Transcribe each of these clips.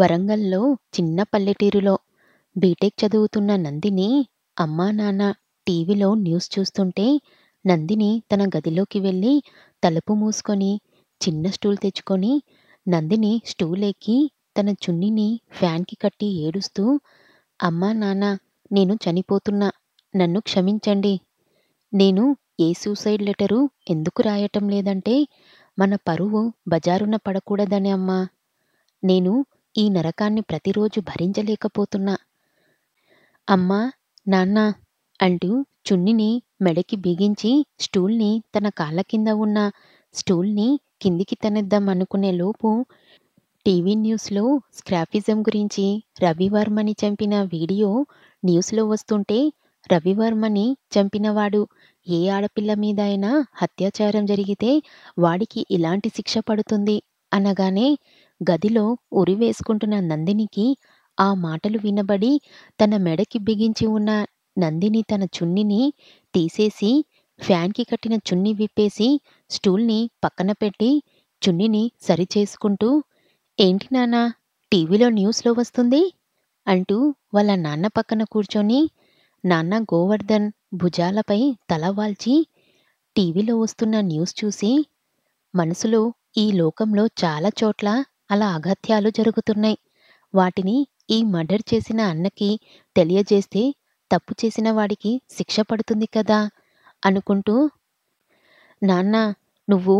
వరంగల్లో చిన్న పల్లెటూరులో బీటెక్ చదువుతున్న నందిని అమ్మా నాన్న టీవీలో న్యూస్ చూస్తుంటే నందిని తన గదిలోకి వెళ్ళి తలుపు మూసుకొని చిన్న స్టూల్ తెచ్చుకొని నందిని స్టూల్ ఎక్కి తన చున్నిని ఫ్యాన్కి కట్టి ఏడుస్తూ అమ్మా నాన్న నేను చనిపోతున్నా నన్ను క్షమించండి నేను ఏ సూసైడ్ లెటరు ఎందుకు రాయటం లేదంటే మన పరువు బజారున పడకూడదనే అమ్మా నేను ఈ నరకాన్ని ప్రతిరోజు భరించలేకపోతున్నా అమ్మా నాన్నా అంటూ చున్నిని మెడకి బిగించి స్టూల్ని తన కాళ్ళ కింద ఉన్న స్టూల్ని కిందికి తనిద్దామనుకునే అనుకునే లోపు టీవీ న్యూస్లో స్క్రాఫిజం గురించి రవివర్మని చంపిన వీడియో న్యూస్లో వస్తుంటే రవివర్మని చంపినవాడు ఏ ఆడపిల్ల మీద అయినా అత్యాచారం జరిగితే వాడికి ఇలాంటి శిక్ష పడుతుంది అనగానే గదిలో ఉరి వేసుకుంటున్న నందినికి ఆ మాటలు వినబడి తన మెడకి బిగించి ఉన్న నందిని తన చున్నిని తీసేసి ఫ్యాన్కి కట్టిన చున్నీ విప్పేసి స్టూల్ని పక్కన పెట్టి సరి సరిచేసుకుంటూ ఏంటి నాన్న టీవీలో న్యూస్లో వస్తుంది అంటూ వాళ్ళ నాన్న పక్కన కూర్చొని నాన్న గోవర్ధన్ భుజాలపై తల వాల్చి టీవీలో వస్తున్న న్యూస్ చూసి మనసులో ఈ లోకంలో చాలా చోట్ల అలా అగత్యాలు జరుగుతున్నాయి వాటిని ఈ మర్డర్ చేసిన అన్నకి తెలియజేస్తే తప్పు చేసిన వాడికి శిక్ష పడుతుంది కదా అనుకుంటూ నాన్న నువ్వు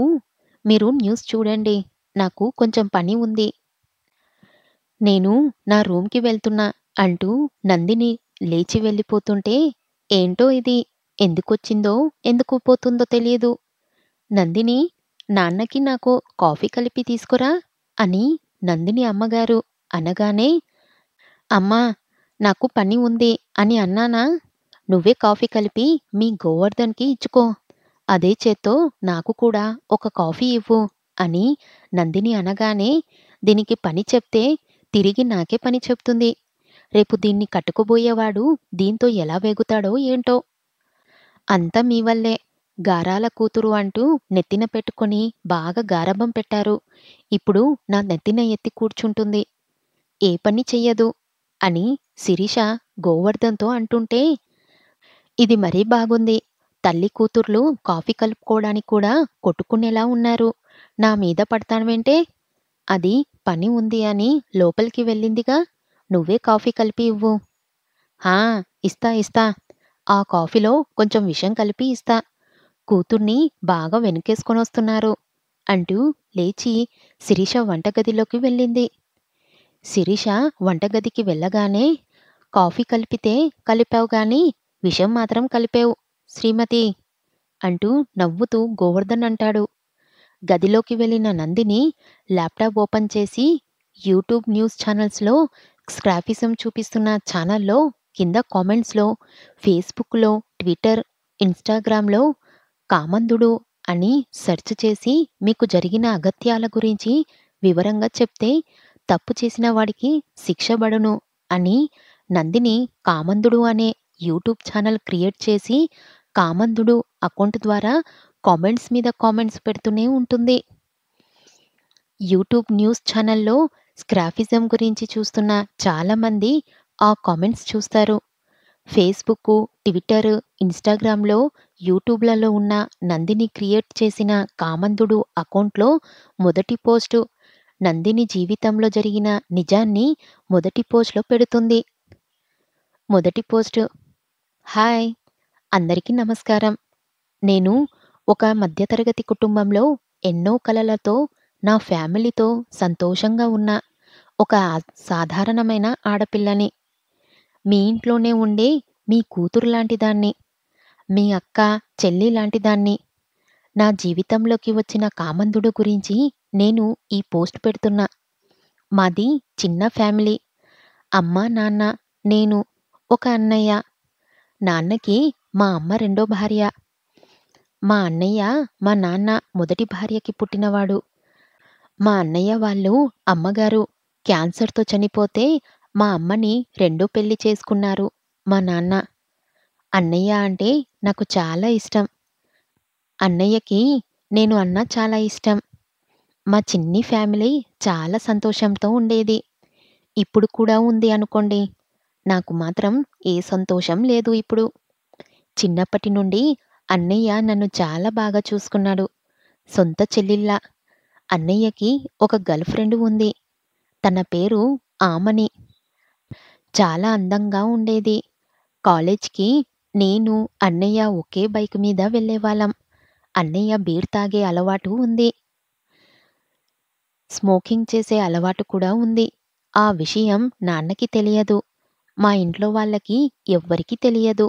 మీరు న్యూస్ చూడండి నాకు కొంచెం పని ఉంది నేను నా రూమ్కి వెళ్తున్నా అంటూ నందిని లేచి వెళ్ళిపోతుంటే ఏంటో ఇది ఎందుకొచ్చిందో ఎందుకు పోతుందో తెలియదు నందిని నాన్నకి నాకు కాఫీ కలిపి తీసుకురా అని నందిని అమ్మగారు అనగానే అమ్మా నాకు పని ఉంది అని అన్నానా నువ్వే కాఫీ కలిపి మీ గోవర్ధన్కి ఇచ్చుకో అదే చేత్తో నాకు కూడా ఒక కాఫీ ఇవ్వు అని నందిని అనగానే దీనికి పని చెప్తే తిరిగి నాకే పని చెప్తుంది రేపు దీన్ని కట్టుకుబోయేవాడు దీంతో ఎలా వేగుతాడో ఏంటో అంతా మీ వల్లే గారాల కూతురు అంటూ నెత్తిన పెట్టుకుని బాగా గారభం పెట్టారు ఇప్పుడు నా నెత్తిన ఎత్తి కూర్చుంటుంది ఏ పని చెయ్యదు అని శిరీష గోవర్ధంతో అంటుంటే ఇది మరీ బాగుంది తల్లి కూతుర్లు కాఫీ కలుపుకోవడానికి కూడా కొట్టుకునేలా ఉన్నారు నా మీద పడతానువేంటే అది పని ఉంది అని లోపలికి వెళ్ళిందిగా నువ్వే కాఫీ కలిపి ఇవ్వు హా ఇస్తా ఇస్తా ఆ కాఫీలో కొంచెం విషం కలిపి ఇస్తా కూతుర్ని బాగా వెనుకేసుకొని వస్తున్నారు అంటూ లేచి శిరీష వంటగదిలోకి వెళ్ళింది శిరీష వంటగదికి వెళ్ళగానే కాఫీ కలిపితే కలిపావు గాని విషం మాత్రం కలిపావు శ్రీమతి అంటూ నవ్వుతూ గోవర్ధన్ అంటాడు గదిలోకి వెళ్ళిన నందిని ల్యాప్టాప్ ఓపెన్ చేసి యూట్యూబ్ న్యూస్ ఛానల్స్లో స్క్రాఫిజం చూపిస్తున్న ఛానల్లో కింద కామెంట్స్లో ఫేస్బుక్లో ట్విట్టర్ ఇన్స్టాగ్రామ్లో కామందుడు అని సెర్చ్ చేసి మీకు జరిగిన అగత్యాల గురించి వివరంగా చెప్తే తప్పు చేసిన వాడికి శిక్షబడును అని నందిని కామందుడు అనే యూట్యూబ్ ఛానల్ క్రియేట్ చేసి కామందుడు అకౌంట్ ద్వారా కామెంట్స్ మీద కామెంట్స్ పెడుతూనే ఉంటుంది యూట్యూబ్ న్యూస్ ఛానల్లో స్క్రాఫిజం గురించి చూస్తున్న చాలామంది ఆ కామెంట్స్ చూస్తారు ఫేస్బుక్ ట్విట్టర్ ఇన్స్టాగ్రామ్లో యూట్యూబ్లలో ఉన్న నందిని క్రియేట్ చేసిన కామందుడు అకౌంట్లో మొదటి పోస్టు నందిని జీవితంలో జరిగిన నిజాన్ని మొదటి పోస్ట్లో పెడుతుంది మొదటి పోస్ట్ హాయ్ అందరికీ నమస్కారం నేను ఒక మధ్యతరగతి కుటుంబంలో ఎన్నో కలలతో నా ఫ్యామిలీతో సంతోషంగా ఉన్న ఒక సాధారణమైన ఆడపిల్లని మీ ఇంట్లోనే ఉండే మీ కూతురు లాంటిదాన్ని మీ అక్క చెల్లి లాంటిదాన్ని నా జీవితంలోకి వచ్చిన కామందుడు గురించి నేను ఈ పోస్ట్ పెడుతున్నా మాది చిన్న ఫ్యామిలీ అమ్మ నాన్న నేను ఒక అన్నయ్య నాన్నకి మా అమ్మ రెండో భార్య మా అన్నయ్య మా నాన్న మొదటి భార్యకి పుట్టినవాడు మా అన్నయ్య వాళ్ళు అమ్మగారు క్యాన్సర్తో చనిపోతే మా అమ్మని రెండో పెళ్లి చేసుకున్నారు మా నాన్న అన్నయ్య అంటే నాకు చాలా ఇష్టం అన్నయ్యకి నేను అన్న చాలా ఇష్టం మా చిన్ని ఫ్యామిలీ చాలా సంతోషంతో ఉండేది ఇప్పుడు కూడా ఉంది అనుకోండి నాకు మాత్రం ఏ సంతోషం లేదు ఇప్పుడు చిన్నప్పటి నుండి అన్నయ్య నన్ను చాలా బాగా చూసుకున్నాడు సొంత చెల్లిల్లా అన్నయ్యకి ఒక గర్ల్ ఫ్రెండ్ ఉంది తన పేరు ఆమని చాలా అందంగా ఉండేది కాలేజ్కి నేను, అన్నయ్య ఒకే బైక్ మీద వెళ్ళేవాళ్ళం. అన్నయ్య బీర్ తాగే అలవాటు ఉంది. స్మోకింగ్ చేసే అలవాటు కూడా ఉంది. ఆ విషయం నాన్నకి తెలియదు. మా ఇంట్లో వాళ్ళకి ఎవ్వరికీ తెలియదు.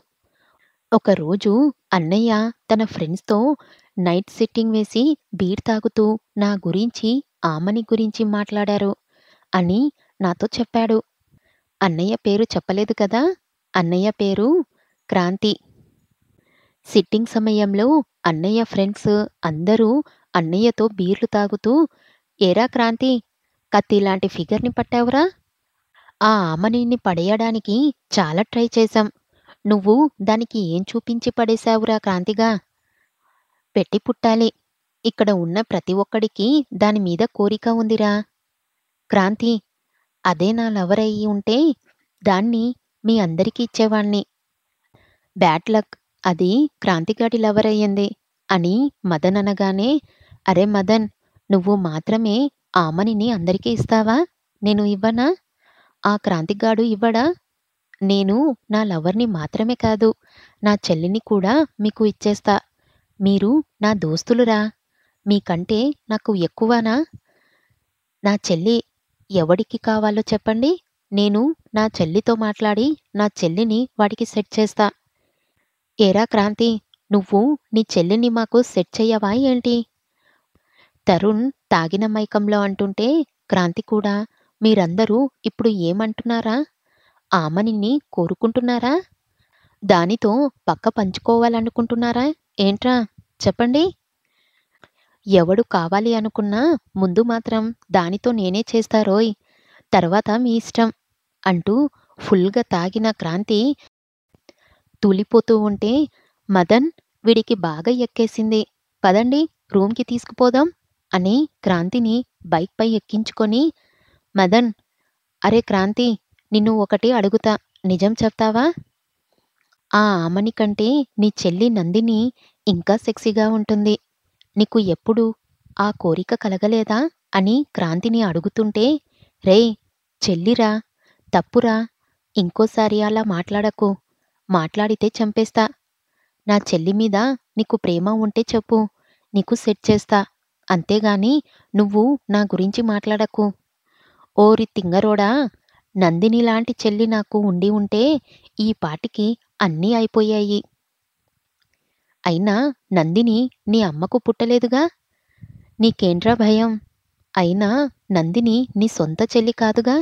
ఒకరోజు అన్నయ్య తన ఫ్రెండ్స్‌తో నైట్ సిట్టింగ్ వేసి బీర్ తాగుతూ నా గురించి, ఆమని గురించి మాట్లాడారు అని నాతో చెప్పాడు. అన్నయ్య పేరు చెప్పలేదు కదా! అన్నయ్య పేరు క్రాంతి సిట్టింగ్ సమయంలో అన్నయ్య ఫ్రెండ్స్ అందరూ అన్నయ్యతో బీర్లు తాగుతూ ఏరా క్రాంతి కత్తిలాంటి ఫిగర్ని పట్టావురా ఆ ఆమనీని పడేయడానికి చాలా ట్రై చేశాం నువ్వు దానికి ఏం చూపించి పడేశావురా క్రాంతిగా పెట్టి పుట్టాలి ఇక్కడ ఉన్న ప్రతి ఒక్కడికి దానిమీద కోరిక ఉందిరా క్రాంతి అదే నా లవర్ అయ్యి ఉంటే దాన్ని మీ అందరికీ ఇచ్చేవాణ్ణి బ్యాడ్ లక్ అది క్రాంతిగాడి లవర్ అయ్యింది అని మదన్ అనగానే అరే మదన్ నువ్వు మాత్రమే ఆమనిని అందరికీ ఇస్తావా నేను ఇవ్వనా ఆ క్రాంతిగాడు ఇవ్వడా నేను నా లవర్ని మాత్రమే కాదు నా చెల్లిని కూడా మీకు ఇచ్చేస్తా మీరు నా దోస్తులురా మీకంటే నాకు ఎక్కువనా నా చెల్లి ఎవడికి కావాలో చెప్పండి నేను నా చెల్లితో మాట్లాడి నా చెల్లిని వాడికి సెట్ చేస్తా ఏరా క్రాంతి నువ్వు నీ చెల్లిని మాకు సెట్ చెయ్యవా ఏంటి తరుణ్ తాగిన మైకంలో అంటుంటే క్రాంతి కూడా మీరందరూ ఇప్పుడు ఏమంటున్నారా ఆమనిని కోరుకుంటున్నారా దానితో పక్క పంచుకోవాలనుకుంటున్నారా ఏంట్రా చెప్పండి ఎవడు కావాలి అనుకున్నా ముందు మాత్రం దానితో నేనే చేస్తారోయ్ తర్వాత మీ ఇష్టం అంటూ ఫుల్గా తాగిన క్రాంతి తూలిపోతూ ఉంటే మదన్ వీడికి బాగా ఎక్కేసింది పదండి రూమ్కి తీసుకుపోదాం అని క్రాంతిని బైక్పై ఎక్కించుకొని మదన్ అరే క్రాంతి నిన్ను ఒకటి అడుగుతా నిజం చెప్తావా ఆ ఆమని కంటే నీ చెల్లి నందిని ఇంకా సెక్సీగా ఉంటుంది నీకు ఎప్పుడు ఆ కోరిక కలగలేదా అని క్రాంతిని అడుగుతుంటే రే చెల్లిరా తప్పురా ఇంకోసారి అలా మాట్లాడకు మాట్లాడితే చంపేస్తా నా చెల్లి మీద నీకు ప్రేమ ఉంటే చెప్పు నీకు సెట్ చేస్తా అంతేగాని నువ్వు నా గురించి మాట్లాడకు ఓరి తింగరోడా నందిని లాంటి చెల్లి నాకు ఉండి ఉంటే ఈ పాటికి అన్నీ అయిపోయాయి అయినా నందిని నీ అమ్మకు పుట్టలేదుగా నీకేంట్రా భయం అయినా నందిని నీ సొంత చెల్లి కాదుగా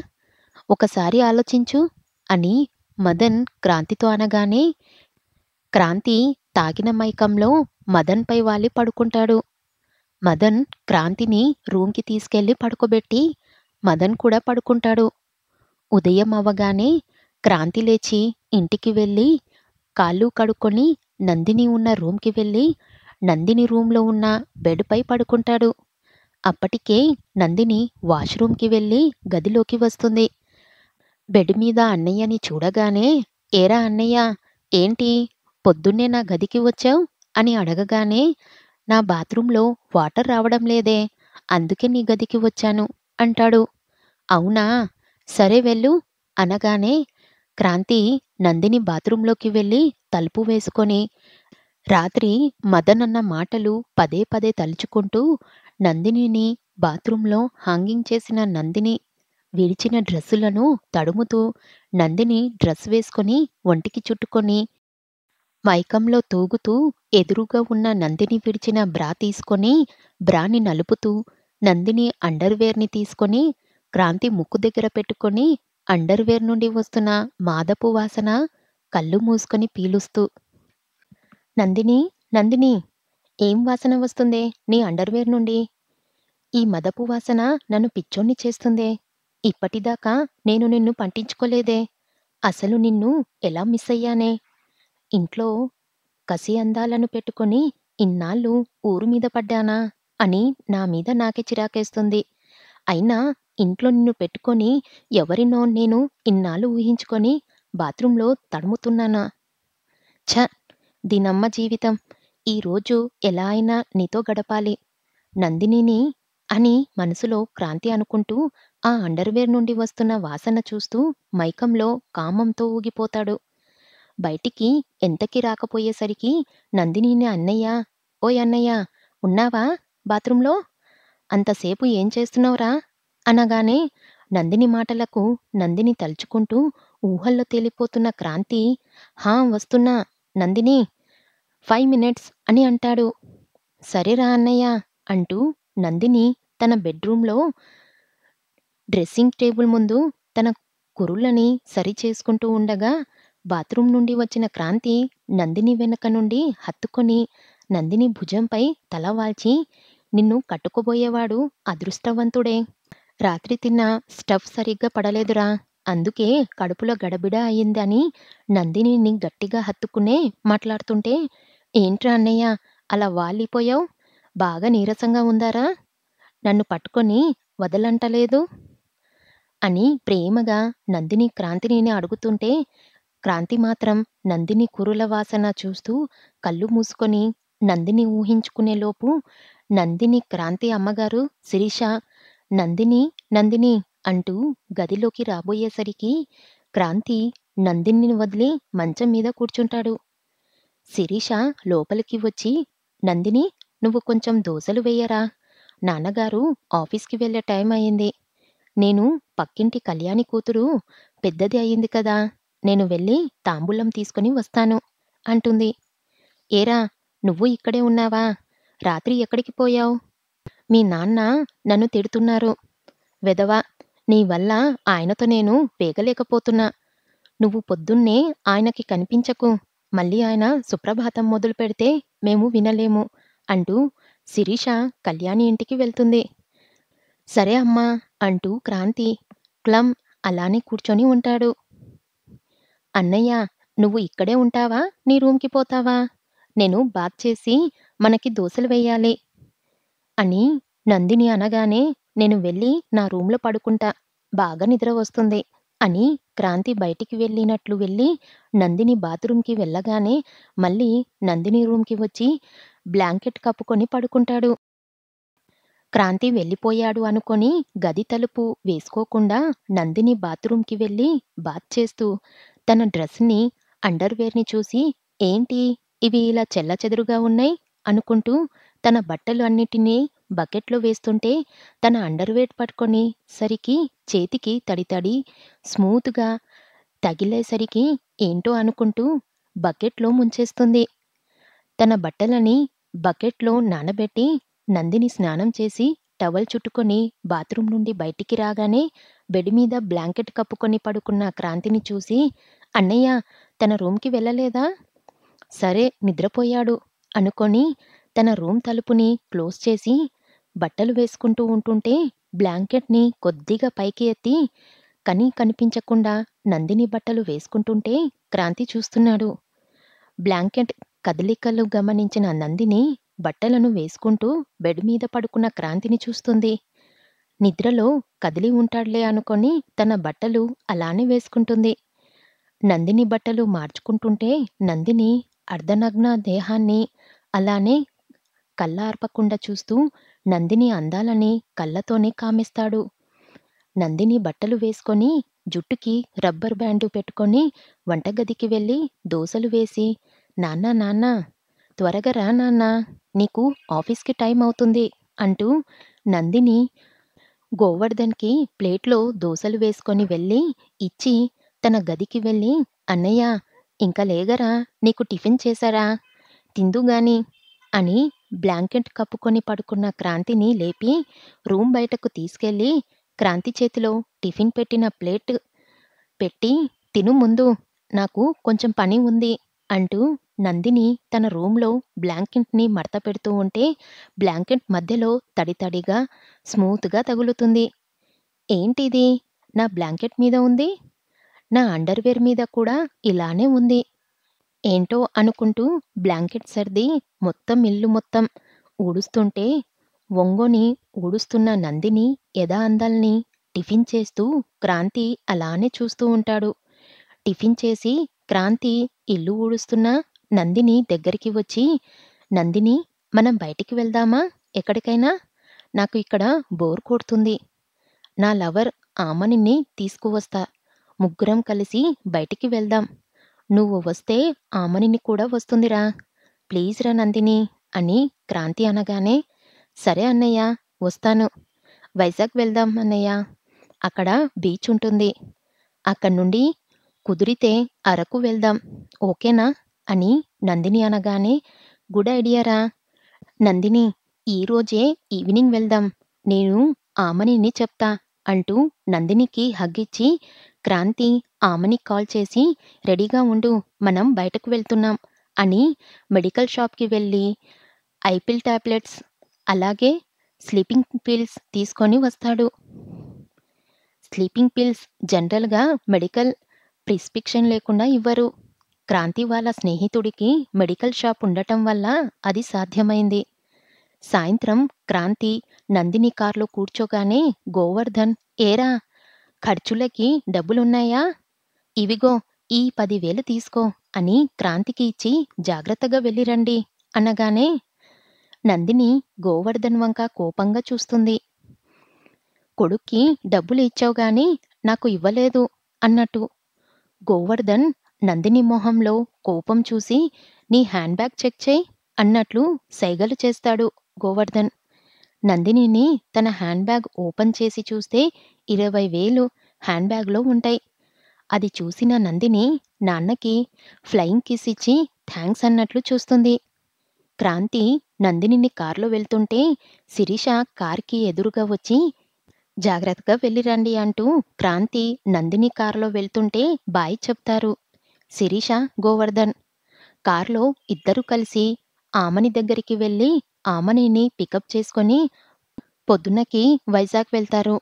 ఒకసారి ఆలోచించు అని మదన్ క్రాంతితో అనగానే క్రాంతి తాగిన మైకంలో మదన్పై వాలి పడుకుంటాడు మదన్ క్రాంతిని రూమ్కి తీసుకెళ్లి పడుకోబెట్టి మదన్ కూడా పడుకుంటాడు ఉదయం అవ్వగానే క్రాంతి లేచి ఇంటికి వెళ్ళి కాళ్ళు కడుక్కొని నందిని ఉన్న రూమ్కి వెళ్ళి నందిని రూమ్లో ఉన్న బెడ్పై పడుకుంటాడు అప్పటికే నందిని వాష్రూమ్కి వెళ్ళి గదిలోకి వస్తుంది బెడ్ మీద అన్నయ్యని చూడగానే ఏరా అన్నయ్య ఏంటి పొద్దున్నే నా గదికి వచ్చావు అని అడగగానే నా బాత్రూంలో వాటర్ రావడం లేదే అందుకే నీ గదికి వచ్చాను అంటాడు అవునా సరే వెళ్ళు అనగానే క్రాంతి నందిని బాత్రూంలోకి వెళ్ళి తలుపు వేసుకొని రాత్రి మదన్ అన్న మాటలు పదే పదే తలుచుకుంటూ నందినిని బాత్రూంలో హ్యాంగింగ్ చేసిన నందిని విడిచిన డ్రెస్సులను తడుముతూ నందిని డ్రెస్ వేసుకుని ఒంటికి చుట్టుకొని మైకంలో తూగుతూ ఎదురుగా ఉన్న నందిని విడిచిన బ్రా తీసుకొని బ్రాని నలుపుతూ నందిని అండర్వేర్ని తీసుకొని క్రాంతి ముక్కు దగ్గర పెట్టుకొని అండర్వేర్ నుండి వస్తున్న మాదపు వాసన కళ్ళు మూసుకొని పీలుస్తూ నందిని నందిని ఏం వాసన వస్తుందే నీ అండర్వేర్ నుండి ఈ మదపు వాసన నన్ను పిచ్చోణ్ణి చేస్తుందే ఇప్పటిదాకా నేను నిన్ను పట్టించుకోలేదే అసలు నిన్ను ఎలా మిస్ అయ్యానే ఇంట్లో కసి అందాలను పెట్టుకొని ఇన్నాళ్ళు ఊరు మీద పడ్డానా అని నా మీద నాకే చిరాకేస్తుంది అయినా ఇంట్లో నిన్ను పెట్టుకొని ఎవరినో నేను ఇన్నాళ్ళు ఊహించుకొని బాత్రూంలో తడుముతున్నానా ఛ దీనమ్మ జీవితం ఈరోజు ఎలా అయినా నీతో గడపాలి నందినిని అని మనసులో క్రాంతి అనుకుంటూ ఆ అండర్వేర్ నుండి వస్తున్న వాసన చూస్తూ మైకంలో కామంతో ఊగిపోతాడు బయటికి ఎంతకి రాకపోయేసరికి నందినిని అన్నయ్య ఓయ్ అన్నయ్య ఉన్నావా బాత్రూంలో అంతసేపు ఏం చేస్తున్నావురా అనగానే నందిని మాటలకు నందిని తలుచుకుంటూ ఊహల్లో తేలిపోతున్న క్రాంతి హా వస్తున్నా నందిని ఫైవ్ మినిట్స్ అని అంటాడు సరేరా అన్నయ్య అంటూ నందిని తన బెడ్రూమ్లో డ్రెస్సింగ్ టేబుల్ ముందు తన కురుళ్ళని సరి చేసుకుంటూ ఉండగా బాత్రూమ్ నుండి వచ్చిన క్రాంతి నందిని వెనక నుండి హత్తుకొని నందిని భుజంపై తల వాల్చి నిన్ను కట్టుకోబోయేవాడు అదృష్టవంతుడే రాత్రి తిన్న స్టఫ్ సరిగ్గా పడలేదురా అందుకే కడుపులో గడబిడ అయిందని నందినిని గట్టిగా హత్తుకునే మాట్లాడుతుంటే ఏంట్రా అన్నయ్య అలా వాలిపోయావు బాగా నీరసంగా ఉందారా నన్ను పట్టుకొని వదలంటలేదు అని ప్రేమగా నందిని క్రాంతినిని అడుగుతుంటే క్రాంతి మాత్రం నందిని కురుల వాసన చూస్తూ కళ్ళు మూసుకొని నందిని ఊహించుకునేలోపు నందిని క్రాంతి అమ్మగారు శిరీష నందిని నందిని అంటూ గదిలోకి రాబోయేసరికి క్రాంతి నందిని వదిలి మంచం మీద కూర్చుంటాడు శిరీష లోపలికి వచ్చి నందిని నువ్వు కొంచెం దోశలు వేయరా నాన్నగారు ఆఫీస్కి వెళ్ళే టైం అయింది నేను పక్కింటి కళ్యాణి కూతురు పెద్దది అయింది కదా నేను వెళ్ళి తాంబూలం తీసుకుని వస్తాను అంటుంది ఏరా నువ్వు ఇక్కడే ఉన్నావా రాత్రి ఎక్కడికి పోయావు మీ నాన్న నన్ను తిడుతున్నారు వెదవా నీ వల్ల ఆయనతో నేను వేగలేకపోతున్నా నువ్వు పొద్దున్నే ఆయనకి కనిపించకు మళ్ళీ ఆయన సుప్రభాతం మొదలు పెడితే మేము వినలేము అంటూ శిరీష కళ్యాణి ఇంటికి వెళ్తుంది సరే అమ్మా అంటూ క్రాంతి క్లమ్ అలానే కూర్చొని ఉంటాడు అన్నయ్య నువ్వు ఇక్కడే ఉంటావా నీ రూమ్కి పోతావా నేను బాత్ చేసి మనకి దోశలు వేయాలి అని నందిని అనగానే నేను వెళ్ళి నా రూమ్లో పడుకుంటా బాగా నిద్ర వస్తుంది అని క్రాంతి బయటికి వెళ్ళినట్లు వెళ్ళి నందిని బాత్రూమ్కి వెళ్ళగానే మళ్ళీ నందిని రూమ్కి వచ్చి బ్లాంకెట్ కప్పుకొని పడుకుంటాడు క్రాంతి వెళ్ళిపోయాడు అనుకొని గది తలుపు వేసుకోకుండా నందిని బాత్రూంకి వెళ్ళి బాత్ చేస్తూ తన డ్రెస్ని అండర్వేర్ని చూసి ఏంటి ఇవి ఇలా చెల్లచెదురుగా ఉన్నాయి అనుకుంటూ తన బట్టలు అన్నిటినీ బకెట్లో వేస్తుంటే తన అండర్వేర్ పట్టుకొని సరికి చేతికి తడితడి స్మూత్గా తగిలేసరికి ఏంటో అనుకుంటూ బకెట్లో ముంచేస్తుంది తన బట్టలని బకెట్లో నానబెట్టి నందిని స్నానం చేసి టవల్ చుట్టుకొని బాత్రూం నుండి బయటికి రాగానే బెడ్ మీద బ్లాంకెట్ కప్పుకొని పడుకున్న క్రాంతిని చూసి అన్నయ్య తన రూమ్కి వెళ్ళలేదా సరే నిద్రపోయాడు అనుకొని తన రూమ్ తలుపుని క్లోజ్ చేసి బట్టలు వేసుకుంటూ ఉంటుంటే బ్లాంకెట్ని కొద్దిగా పైకి ఎత్తి కనీ కనిపించకుండా నందిని బట్టలు వేసుకుంటుంటే క్రాంతి చూస్తున్నాడు బ్లాంకెట్ కదలికలు గమనించిన నందిని బట్టలను వేసుకుంటూ బెడ్ మీద పడుకున్న క్రాంతిని చూస్తుంది నిద్రలో కదిలి ఉంటాడులే అనుకొని తన బట్టలు అలానే వేసుకుంటుంది నందిని బట్టలు మార్చుకుంటుంటే నందిని అర్ధనగ్న దేహాన్ని అలానే కళ్ళార్పకుండా చూస్తూ నందిని అందాలని కళ్ళతోనే కామిస్తాడు నందిని బట్టలు వేసుకొని జుట్టుకి రబ్బర్ బ్యాండు పెట్టుకొని వంటగదికి వెళ్ళి దోశలు వేసి నాన్నా నాన్నా త్వరగా రా నాన్నా నీకు ఆఫీస్కి టైం అవుతుంది అంటూ నందిని గోవర్ధన్కి ప్లేట్లో దోశలు వేసుకొని వెళ్ళి ఇచ్చి తన గదికి వెళ్ళి అన్నయ్య ఇంకా లేగరా నీకు టిఫిన్ చేశారా తిందుగాని అని బ్లాంకెట్ కప్పుకొని పడుకున్న క్రాంతిని లేపి రూమ్ బయటకు తీసుకెళ్ళి క్రాంతి చేతిలో టిఫిన్ పెట్టిన ప్లేట్ పెట్టి తిను ముందు నాకు కొంచెం పని ఉంది అంటూ నందిని తన రూంలో బ్లాంకెట్ని మడత పెడుతూ ఉంటే బ్లాంకెట్ మధ్యలో తడితడిగా స్మూత్గా తగులుతుంది ఏంటిది నా బ్లాంకెట్ మీద ఉంది నా అండర్వేర్ మీద కూడా ఇలానే ఉంది ఏంటో అనుకుంటూ బ్లాంకెట్ సర్ది మొత్తం ఇల్లు మొత్తం ఊడుస్తుంటే ఒంగోని ఊడుస్తున్న నందిని యథా అందాల్ని టిఫిన్ చేస్తూ క్రాంతి అలానే చూస్తూ ఉంటాడు టిఫిన్ చేసి క్రాంతి ఇల్లు ఊడుస్తున్నా నందిని దగ్గరికి వచ్చి నందిని మనం బయటికి వెళ్దామా ఎక్కడికైనా నాకు ఇక్కడ బోర్ కొడుతుంది నా లవర్ ఆమనిని తీసుకువస్తా ముగ్గురం కలిసి బయటికి వెళ్దాం నువ్వు వస్తే ఆమనిని కూడా వస్తుందిరా ప్లీజ్ రా నందిని అని క్రాంతి అనగానే సరే అన్నయ్య వస్తాను వైజాగ్ వెళ్దాం అన్నయ్య అక్కడ బీచ్ ఉంటుంది అక్కడ నుండి కుదిరితే అరకు వెళ్దాం ఓకేనా అని నందిని అనగానే గుడ్ ఐడియారా నందిని ఈరోజే ఈవినింగ్ వెళ్దాం నేను ఆమనిని చెప్తా అంటూ నందినికి హగ్గిచ్చి క్రాంతి ఆమెని కాల్ చేసి రెడీగా ఉండు మనం బయటకు వెళ్తున్నాం అని మెడికల్ షాప్కి వెళ్ళి ఐపిల్ టాబ్లెట్స్ అలాగే స్లీపింగ్ పిల్స్ తీసుకొని వస్తాడు స్లీపింగ్ పిల్స్ జనరల్గా మెడికల్ ప్రిస్క్రిప్షన్ లేకుండా ఇవ్వరు క్రాంతి వాళ్ళ స్నేహితుడికి మెడికల్ షాప్ ఉండటం వల్ల అది సాధ్యమైంది సాయంత్రం క్రాంతి నందిని కార్లో కూర్చోగానే గోవర్ధన్ ఏరా ఖర్చులకి డబ్బులున్నాయా ఇవిగో ఈ పదివేలు తీసుకో అని క్రాంతికి ఇచ్చి జాగ్రత్తగా వెళ్ళిరండి అనగానే నందిని గోవర్ధన్ వంక కోపంగా చూస్తుంది కొడుక్కి డబ్బులు ఇచ్చావు గాని నాకు ఇవ్వలేదు అన్నట్టు గోవర్ధన్ నందిని మొహంలో కోపం చూసి నీ హ్యాండ్ బ్యాగ్ చెక్ చేయి అన్నట్లు సైగలు చేస్తాడు గోవర్ధన్ నందినిని తన హ్యాండ్ బ్యాగ్ ఓపెన్ చేసి చూస్తే ఇరవై వేలు హ్యాండ్ బ్యాగ్లో ఉంటాయి అది చూసిన నందిని నాన్నకి ఫ్లయింగ్ కిస్ ఇచ్చి థ్యాంక్స్ అన్నట్లు చూస్తుంది క్రాంతి నందినిని కారులో వెళ్తుంటే శిరీష కార్కి ఎదురుగా వచ్చి జాగ్రత్తగా వెళ్ళిరండి అంటూ క్రాంతి నందిని కారులో వెళ్తుంటే బాయ్ చెప్తారు శిరీష గోవర్ధన్ కార్లో ఇద్దరు కలిసి ఆమని దగ్గరికి వెళ్ళి ఆమనిని పికప్ చేసుకొని పొద్దున్నకి వైజాగ్ వెళ్తారు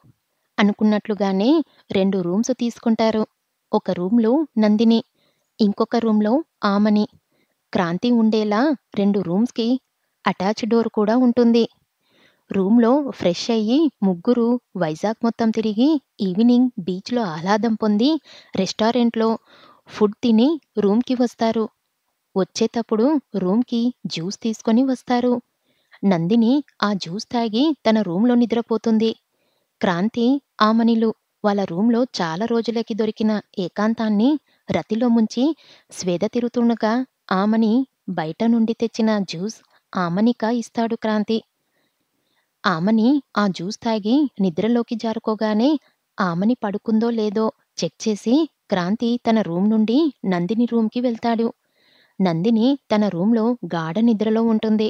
అనుకున్నట్లుగానే రెండు రూమ్స్ తీసుకుంటారు ఒక రూమ్లో నందిని ఇంకొక రూమ్లో ఆమని క్రాంతి ఉండేలా రెండు రూమ్స్కి అటాచ్ డోర్ కూడా ఉంటుంది రూమ్లో ఫ్రెష్ అయ్యి ముగ్గురు వైజాగ్ మొత్తం తిరిగి ఈవినింగ్ బీచ్లో ఆహ్లాదం పొంది రెస్టారెంట్లో ఫుడ్ తిని రూమ్కి వస్తారు వచ్చేటప్పుడు రూమ్కి జ్యూస్ తీసుకొని వస్తారు నందిని ఆ జ్యూస్ తాగి తన రూమ్లో నిద్రపోతుంది క్రాంతి ఆమనిలు వాళ్ళ రూమ్లో చాలా రోజులకి దొరికిన ఏకాంతాన్ని రతిలో ముంచి స్వేద తిరుతుండగా ఆమని బయట నుండి తెచ్చిన జ్యూస్ ఆమనిక ఇస్తాడు క్రాంతి ఆమని ఆ జ్యూస్ తాగి నిద్రలోకి జారుకోగానే ఆమని పడుకుందో లేదో చెక్ చేసి క్రాంతి తన రూమ్ నుండి నందిని రూమ్కి వెళ్తాడు నందిని తన రూంలో గాఢ నిద్రలో ఉంటుంది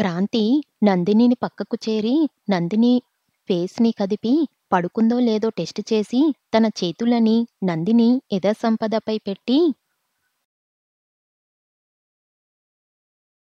క్రాంతి నందినిని పక్కకు చేరి నందిని ఫేస్ని కదిపి పడుకుందో లేదో టెస్ట్ చేసి తన చేతులని నందిని ఎద సంపదపై పెట్టి